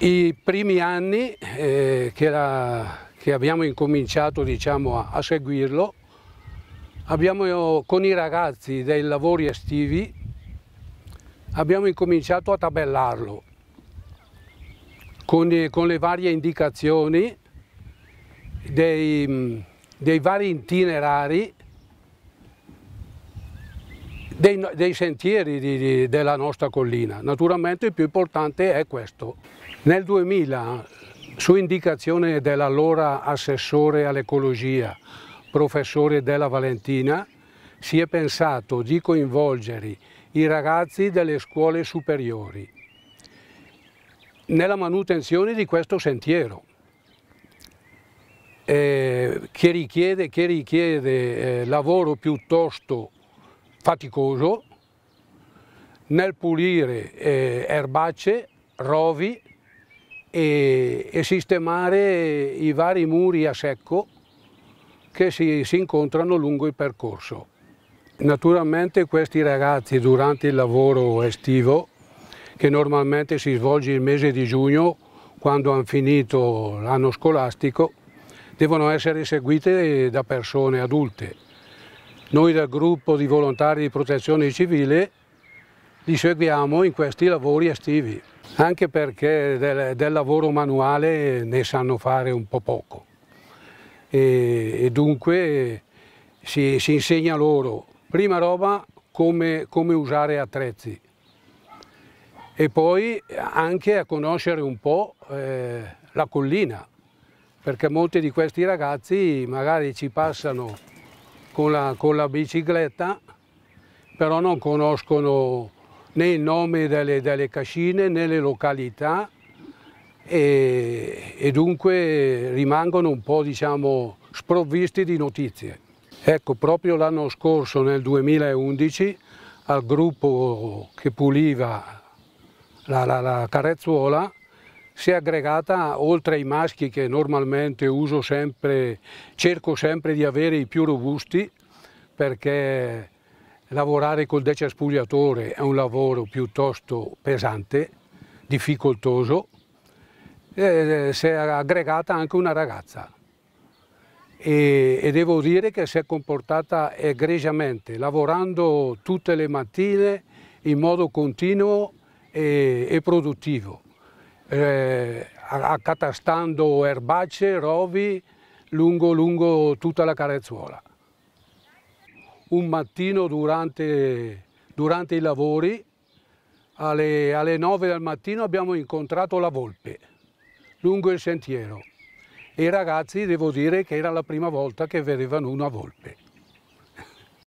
I primi anni eh, che, era, che, abbiamo incominciato diciamo, a, a seguirlo, abbiamo, con i ragazzi dei lavori estivi abbiamo incominciato a tabellarlo con, con le varie indicazioni dei, dei vari itinerari dei, dei sentieri di, di, della nostra collina. Naturalmente il più importante è questo. Nel 2000, su indicazione dell'allora assessore all'ecologia, professore Della Valentina, si è pensato di coinvolgere i ragazzi delle scuole superiori nella manutenzione di questo sentiero eh, che richiede, che richiede eh, lavoro piuttosto faticoso nel pulire eh, erbacce, rovi e, e, sistemare i vari muri a secco che si, si incontrano lungo il percorso. Naturalmente questi ragazzi durante il lavoro estivo, che normalmente si svolge il mese di giugno, quando hanno finito l'anno scolastico, devono essere seguite da persone adulte. Noi dal gruppo di volontari di protezione civile li seguiamo in questi lavori estivi, anche perché del, del lavoro manuale ne sanno fare un po' poco e, e dunque si, si, insegna loro prima roba come, come usare attrezzi e poi anche a conoscere un po' eh, la collina, perché molti di questi ragazzi magari ci passano con la, con la bicicletta, però non conoscono né il nome delle, delle cascine né le località e, e, dunque rimangono un po' diciamo, sprovvisti di notizie. Ecco, proprio l'anno scorso, nel 2011, al gruppo che puliva la, la, la carezzuola si è aggregata oltre ai maschi che normalmente uso sempre, cerco sempre di avere i più robusti perché lavorare col decespugliatore è un lavoro piuttosto pesante, difficoltoso, e eh, si è aggregata anche una ragazza e, e devo dire che si è comportata egregiamente, lavorando tutte le mattine in modo continuo e, e produttivo eh, accatastando erbacce, rovi lungo, lungo tutta la carezzuola. Un mattino durante, durante i lavori, alle, alle 9 del mattino abbiamo incontrato la volpe lungo il sentiero. E i ragazzi devo dire che era la prima volta che vedevano una volpe.